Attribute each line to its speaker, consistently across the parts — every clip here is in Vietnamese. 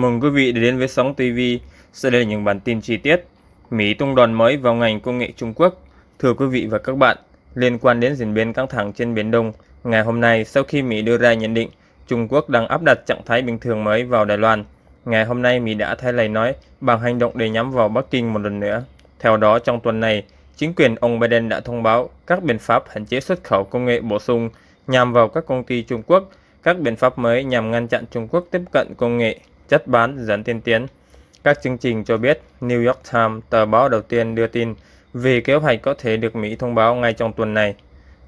Speaker 1: Mừng quý vị đến với Sóng TV. Sẽ đây là những bản tin chi tiết. Mỹ tung đòn mới vào ngành công nghệ Trung Quốc. Thưa quý vị và các bạn, liên quan đến diễn biến căng thẳng trên Biển Đông, ngày hôm nay sau khi Mỹ đưa ra nhận định Trung Quốc đang áp đặt trạng thái bình thường mới vào Đài Loan, ngày hôm nay Mỹ đã thay lời nói bằng hành động để nhắm vào Bắc Kinh một lần nữa. Theo đó, trong tuần này, chính quyền ông Biden đã thông báo các biện pháp hạn chế xuất khẩu công nghệ bổ sung nhằm vào các công ty Trung Quốc, các biện pháp mới nhằm ngăn chặn Trung Quốc tiếp cận công nghệ chất bán dẫn tiên tiến. Các chương trình cho biết New York Times, tờ báo đầu tiên đưa tin về kế hoạch có thể được Mỹ thông báo ngay trong tuần này.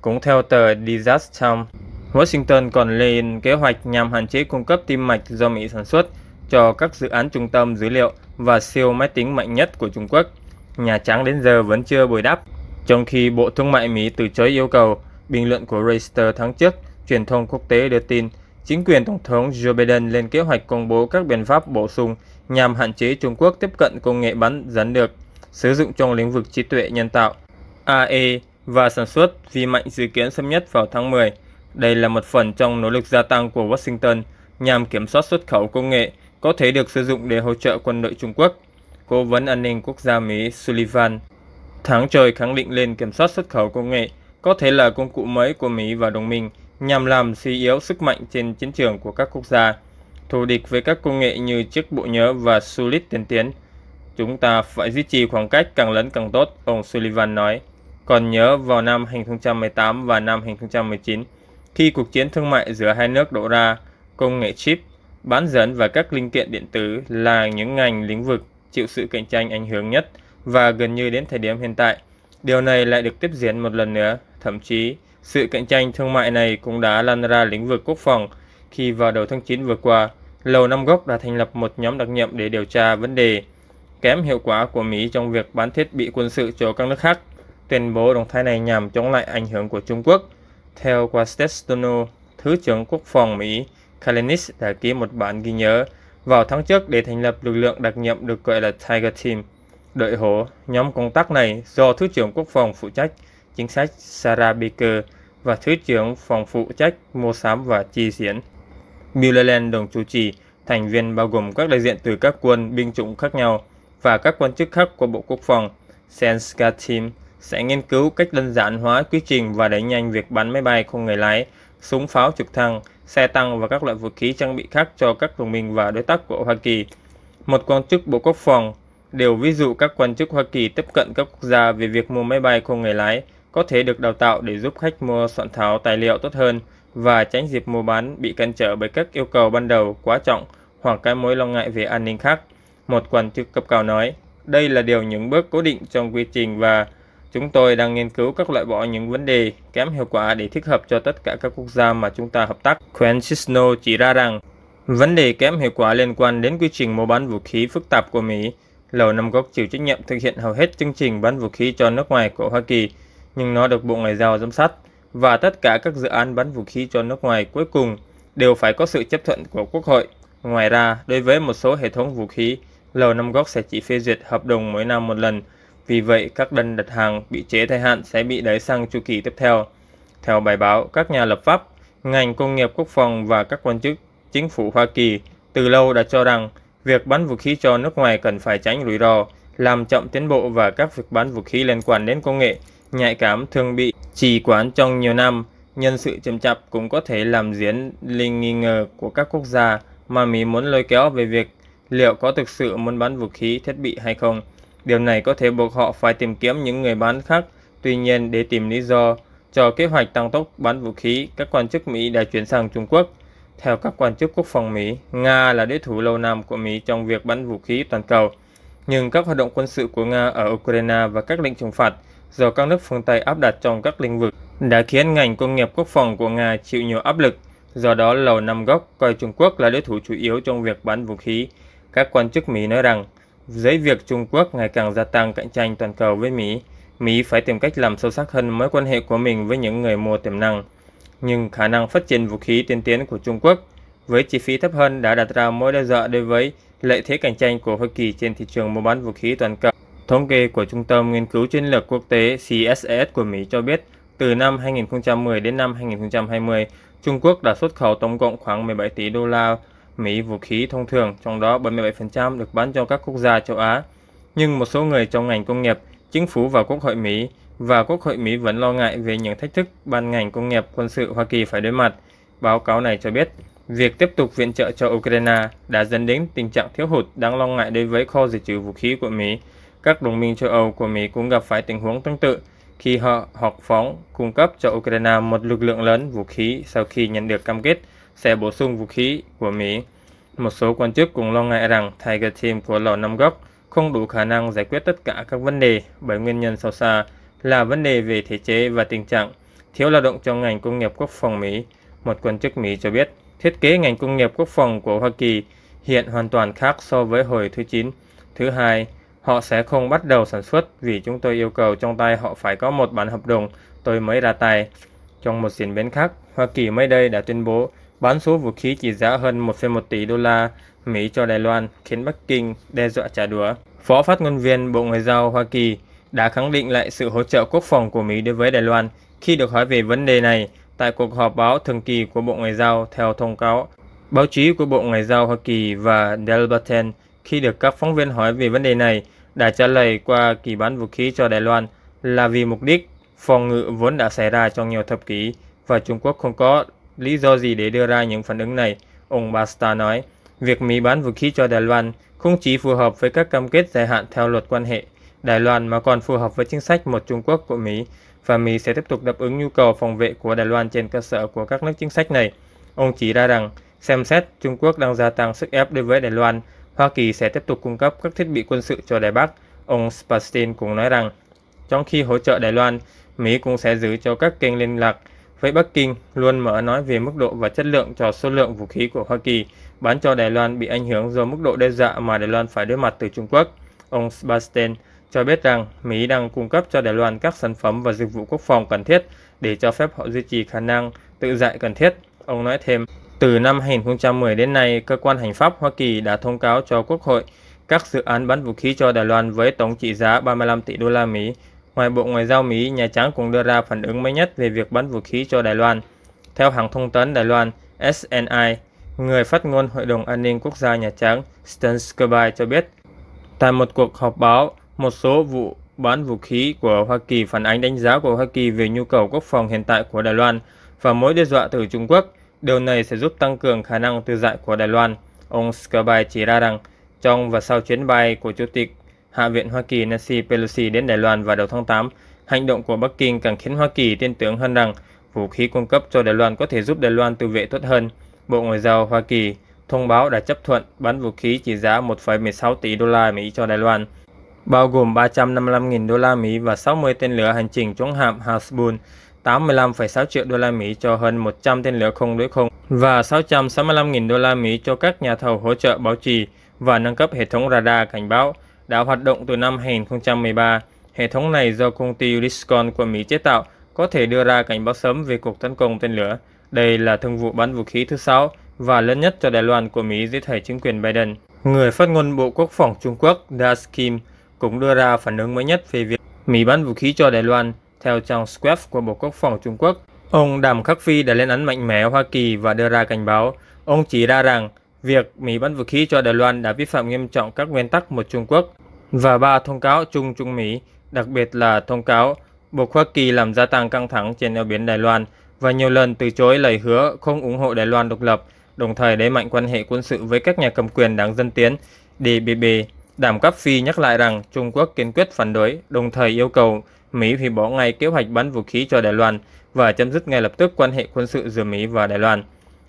Speaker 1: Cũng theo tờ Disaster Times, Washington còn lên kế hoạch nhằm hạn chế cung cấp tim mạch do Mỹ sản xuất cho các dự án trung tâm dữ liệu và siêu máy tính mạnh nhất của Trung Quốc. Nhà Trắng đến giờ vẫn chưa bồi đáp, trong khi Bộ Thương mại Mỹ từ chối yêu cầu. Bình luận của Reuters tháng trước, truyền thông quốc tế đưa tin chính quyền Tổng thống Joe Biden lên kế hoạch công bố các biện pháp bổ sung nhằm hạn chế Trung Quốc tiếp cận công nghệ bắn rắn được sử dụng trong lĩnh vực trí tuệ nhân tạo AE và sản xuất vi mạnh dự kiến sớm nhất vào tháng 10. Đây là một phần trong nỗ lực gia tăng của Washington nhằm kiểm soát xuất khẩu công nghệ có thể được sử dụng để hỗ trợ quân đội Trung Quốc. Cố vấn an ninh quốc gia Mỹ Sullivan tháng trời khẳng định lên kiểm soát xuất khẩu công nghệ có thể là công cụ mới của Mỹ và đồng minh – nhằm làm suy yếu sức mạnh trên chiến trường của các quốc gia thù địch với các công nghệ như chiếc bộ nhớ và Sulit tiên tiến. Chúng ta phải duy trì khoảng cách càng lớn càng tốt, ông Sullivan nói. Còn nhớ vào năm 2018 và năm 2019, khi cuộc chiến thương mại giữa hai nước đổ ra, công nghệ chip, bán dẫn và các linh kiện điện tử là những ngành lĩnh vực chịu sự cạnh tranh ảnh hưởng nhất và gần như đến thời điểm hiện tại. Điều này lại được tiếp diễn một lần nữa, thậm chí sự cạnh tranh thương mại này cũng đã lan ra lĩnh vực quốc phòng khi vào đầu tháng 9 vừa qua, Lầu Năm Góc đã thành lập một nhóm đặc nhiệm để điều tra vấn đề kém hiệu quả của Mỹ trong việc bán thiết bị quân sự cho các nước khác. Tuyên bố động thái này nhằm chống lại ảnh hưởng của Trung Quốc. Theo Quastestono, Thứ trưởng Quốc phòng Mỹ Kalinis đã ký một bản ghi nhớ vào tháng trước để thành lập lực lượng đặc nhiệm được gọi là Tiger Team. Đội hổ, nhóm công tác này do Thứ trưởng Quốc phòng phụ trách chính sách Sarah Baker và Thứ trưởng Phòng phụ trách mua sắm và chi diễn. Bill đồng chủ trì, thành viên bao gồm các đại diện từ các quân binh chủng khác nhau và các quan chức khác của Bộ Quốc phòng. Senska Team sẽ nghiên cứu cách đơn giản hóa quy trình và đẩy nhanh việc bắn máy bay không người lái, súng pháo trực thăng, xe tăng và các loại vũ khí trang bị khác cho các đồng minh và đối tác của Hoa Kỳ. Một quan chức Bộ Quốc phòng đều ví dụ các quan chức Hoa Kỳ tiếp cận các quốc gia về việc mua máy bay không người lái có thể được đào tạo để giúp khách mua soạn thảo tài liệu tốt hơn và tránh dịp mua bán bị cản trở bởi các yêu cầu ban đầu quá trọng hoặc các mối lo ngại về an ninh khác. Một quan chức cấp cao nói, đây là điều những bước cố định trong quy trình và chúng tôi đang nghiên cứu các loại bỏ những vấn đề kém hiệu quả để thích hợp cho tất cả các quốc gia mà chúng ta hợp tác. Quenchino chỉ ra rằng, vấn đề kém hiệu quả liên quan đến quy trình mua bán vũ khí phức tạp của Mỹ. Lầu Năm Góc chịu trách nhiệm thực hiện hầu hết chương trình bán vũ khí cho nước ngoài của Hoa Kỳ nhưng nó được Bộ Ngoại giao giám sát và tất cả các dự án bán vũ khí cho nước ngoài cuối cùng đều phải có sự chấp thuận của Quốc hội. Ngoài ra, đối với một số hệ thống vũ khí, Lầu Năm Góc sẽ chỉ phê duyệt hợp đồng mỗi năm một lần. Vì vậy, các đơn đặt hàng bị chế thời hạn sẽ bị đẩy sang chu kỳ tiếp theo. Theo bài báo, các nhà lập pháp, ngành công nghiệp quốc phòng và các quan chức chính phủ Hoa Kỳ từ lâu đã cho rằng việc bán vũ khí cho nước ngoài cần phải tránh rủi ro, làm chậm tiến bộ và các việc bán vũ khí liên quan đến công nghệ nhạy cảm thường bị trì quán trong nhiều năm, nhân sự chậm chạp cũng có thể làm diễn linh nghi ngờ của các quốc gia mà Mỹ muốn lôi kéo về việc liệu có thực sự muốn bán vũ khí thiết bị hay không. Điều này có thể buộc họ phải tìm kiếm những người bán khác, tuy nhiên để tìm lý do cho kế hoạch tăng tốc bán vũ khí, các quan chức Mỹ đã chuyển sang Trung Quốc. Theo các quan chức quốc phòng Mỹ, Nga là đối thủ lâu năm của Mỹ trong việc bán vũ khí toàn cầu. Nhưng các hoạt động quân sự của Nga ở Ukraine và các lệnh trừng phạt – do các nước phương Tây áp đặt trong các lĩnh vực đã khiến ngành công nghiệp quốc phòng của Nga chịu nhiều áp lực. Do đó, Lầu Năm Góc coi Trung Quốc là đối thủ chủ yếu trong việc bán vũ khí. Các quan chức Mỹ nói rằng, dưới việc Trung Quốc ngày càng gia tăng cạnh tranh toàn cầu với Mỹ, Mỹ phải tìm cách làm sâu sắc hơn mối quan hệ của mình với những người mua tiềm năng. Nhưng khả năng phát triển vũ khí tiên tiến của Trung Quốc với chi phí thấp hơn đã đặt ra mối đe dọa đối với lợi thế cạnh tranh của Hoa Kỳ trên thị trường mua bán vũ khí toàn cầu. Thống kê của Trung tâm Nghiên cứu Chiến lược Quốc tế CSIS của Mỹ cho biết, từ năm 2010 đến năm 2020, Trung Quốc đã xuất khẩu tổng cộng khoảng 17 tỷ đô la Mỹ vũ khí thông thường, trong đó 77% được bán cho các quốc gia châu Á. Nhưng một số người trong ngành công nghiệp, chính phủ và Quốc hội Mỹ và Quốc hội Mỹ vẫn lo ngại về những thách thức ban ngành công nghiệp quân sự Hoa Kỳ phải đối mặt. Báo cáo này cho biết, việc tiếp tục viện trợ cho Ukraine đã dẫn đến tình trạng thiếu hụt đáng lo ngại đối với kho dự trữ vũ khí của Mỹ. Các đồng minh châu Âu của Mỹ cũng gặp phải tình huống tương tự khi họ hoặc phóng cung cấp cho Ukraine một lực lượng lớn vũ khí sau khi nhận được cam kết sẽ bổ sung vũ khí của Mỹ. Một số quan chức cũng lo ngại rằng Tiger Team của Lò Năm Góc không đủ khả năng giải quyết tất cả các vấn đề bởi nguyên nhân sâu xa là vấn đề về thể chế và tình trạng thiếu lao động trong ngành công nghiệp quốc phòng Mỹ. Một quan chức Mỹ cho biết, thiết kế ngành công nghiệp quốc phòng của Hoa Kỳ hiện hoàn toàn khác so với hồi thứ 9. Thứ hai, Họ sẽ không bắt đầu sản xuất vì chúng tôi yêu cầu trong tay họ phải có một bản hợp đồng, tôi mới ra tay. Trong một diễn biến khác, Hoa Kỳ mới đây đã tuyên bố bán số vũ khí trị giá hơn 1,1 tỷ đô la Mỹ cho Đài Loan, khiến Bắc Kinh đe dọa trả đũa. Phó phát ngôn viên Bộ Ngoại giao Hoa Kỳ đã khẳng định lại sự hỗ trợ quốc phòng của Mỹ đối với Đài Loan khi được hỏi về vấn đề này tại cuộc họp báo thường kỳ của Bộ Ngoại giao theo thông cáo. Báo chí của Bộ Ngoại giao Hoa Kỳ và Delbaten khi được các phóng viên hỏi về vấn đề này, đã trả lời qua kỳ bán vũ khí cho Đài Loan là vì mục đích phòng ngự vốn đã xảy ra trong nhiều thập kỷ và Trung Quốc không có lý do gì để đưa ra những phản ứng này, ông Basta nói. Việc Mỹ bán vũ khí cho Đài Loan không chỉ phù hợp với các cam kết dài hạn theo luật quan hệ Đài Loan mà còn phù hợp với chính sách một Trung Quốc của Mỹ và Mỹ sẽ tiếp tục đáp ứng nhu cầu phòng vệ của Đài Loan trên cơ sở của các nước chính sách này. Ông chỉ ra rằng, xem xét Trung Quốc đang gia tăng sức ép đối với Đài Loan Hoa Kỳ sẽ tiếp tục cung cấp các thiết bị quân sự cho Đài Bắc. Ông Spastin cũng nói rằng, trong khi hỗ trợ Đài Loan, Mỹ cũng sẽ giữ cho các kênh liên lạc với Bắc Kinh luôn mở nói về mức độ và chất lượng cho số lượng vũ khí của Hoa Kỳ bán cho Đài Loan bị ảnh hưởng do mức độ đe dọa mà Đài Loan phải đối mặt từ Trung Quốc. Ông Sebastian cho biết rằng Mỹ đang cung cấp cho Đài Loan các sản phẩm và dịch vụ quốc phòng cần thiết để cho phép họ duy trì khả năng tự dạy cần thiết. Ông nói thêm, từ năm 2010 đến nay, cơ quan hành pháp Hoa Kỳ đã thông cáo cho Quốc hội các dự án bán vũ khí cho Đài Loan với tổng trị giá 35 tỷ đô la Mỹ. Ngoài Bộ Ngoại giao Mỹ, Nhà Trắng cũng đưa ra phản ứng mới nhất về việc bán vũ khí cho Đài Loan. Theo hãng thông tấn Đài Loan SNI, người phát ngôn Hội đồng An ninh Quốc gia Nhà Trắng Stan Skirby cho biết, tại một cuộc họp báo, một số vụ bán vũ khí của Hoa Kỳ phản ánh đánh giá của Hoa Kỳ về nhu cầu quốc phòng hiện tại của Đài Loan và mối đe dọa từ Trung Quốc – Điều này sẽ giúp tăng cường khả năng tư giải của Đài Loan. Ông Skabay chỉ ra rằng, trong và sau chuyến bay của Chủ tịch Hạ viện Hoa Kỳ Nancy Pelosi đến Đài Loan vào đầu tháng 8, hành động của Bắc Kinh càng khiến Hoa Kỳ tin tưởng hơn rằng vũ khí cung cấp cho Đài Loan có thể giúp Đài Loan tự vệ tốt hơn. Bộ Ngoại giao Hoa Kỳ thông báo đã chấp thuận bán vũ khí trị giá 1,16 tỷ đô la Mỹ cho Đài Loan, bao gồm 355.000 đô la Mỹ và 60 tên lửa hành trình chống hạm Hasbun 85,6 triệu đô la Mỹ cho hơn 100 tên lửa không đối không và 665.000 đô la Mỹ cho các nhà thầu hỗ trợ bảo trì và nâng cấp hệ thống radar cảnh báo đã hoạt động từ năm 2013. Hệ thống này do công ty Uniscon của Mỹ chế tạo có thể đưa ra cảnh báo sớm về cuộc tấn công tên lửa. Đây là thương vụ bắn vũ khí thứ sáu và lớn nhất cho Đài Loan của Mỹ dưới thời chính quyền Biden. Người phát ngôn Bộ Quốc phòng Trung Quốc Das Kim cũng đưa ra phản ứng mới nhất về việc Mỹ bắn vũ khí cho Đài Loan theo trang web của Bộ Quốc phòng Trung Quốc, ông Đàm Khắc Phi đã lên án mạnh mẽ Hoa Kỳ và đưa ra cảnh báo. Ông chỉ ra rằng việc Mỹ bắn vũ khí cho Đài Loan đã vi phạm nghiêm trọng các nguyên tắc một Trung Quốc và ba thông cáo chung Trung Mỹ, đặc biệt là thông cáo buộc Hoa Kỳ làm gia tăng căng thẳng trên eo biển Đài Loan và nhiều lần từ chối lời hứa không ủng hộ Đài Loan độc lập, đồng thời đẩy mạnh quan hệ quân sự với các nhà cầm quyền đảng Dân Tiến, DBB. Đàm Cáp Phi nhắc lại rằng Trung Quốc kiên quyết phản đối, đồng thời yêu cầu Mỹ hủy bỏ ngay kế hoạch bắn vũ khí cho Đài Loan và chấm dứt ngay lập tức quan hệ quân sự giữa Mỹ và Đài Loan.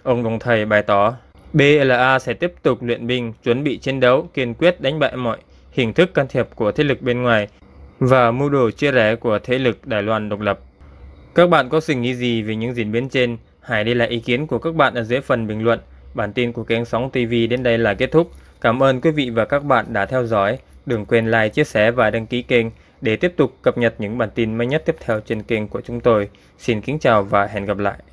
Speaker 1: Ông đồng thời bày tỏ BLA sẽ tiếp tục luyện binh, chuẩn bị chiến đấu, kiên quyết đánh bại mọi hình thức can thiệp của thế lực bên ngoài và mưu đồ chia rẽ của thế lực Đài Loan độc lập. Các bạn có suy nghĩ gì về những diễn biến trên? Hãy để lại ý kiến của các bạn ở dưới phần bình luận. Bản tin của kênh Sóng TV đến đây là kết thúc. Cảm ơn quý vị và các bạn đã theo dõi. Đừng quên like, chia sẻ và đăng ký kênh để tiếp tục cập nhật những bản tin mới nhất tiếp theo trên kênh của chúng tôi. Xin kính chào và hẹn gặp lại.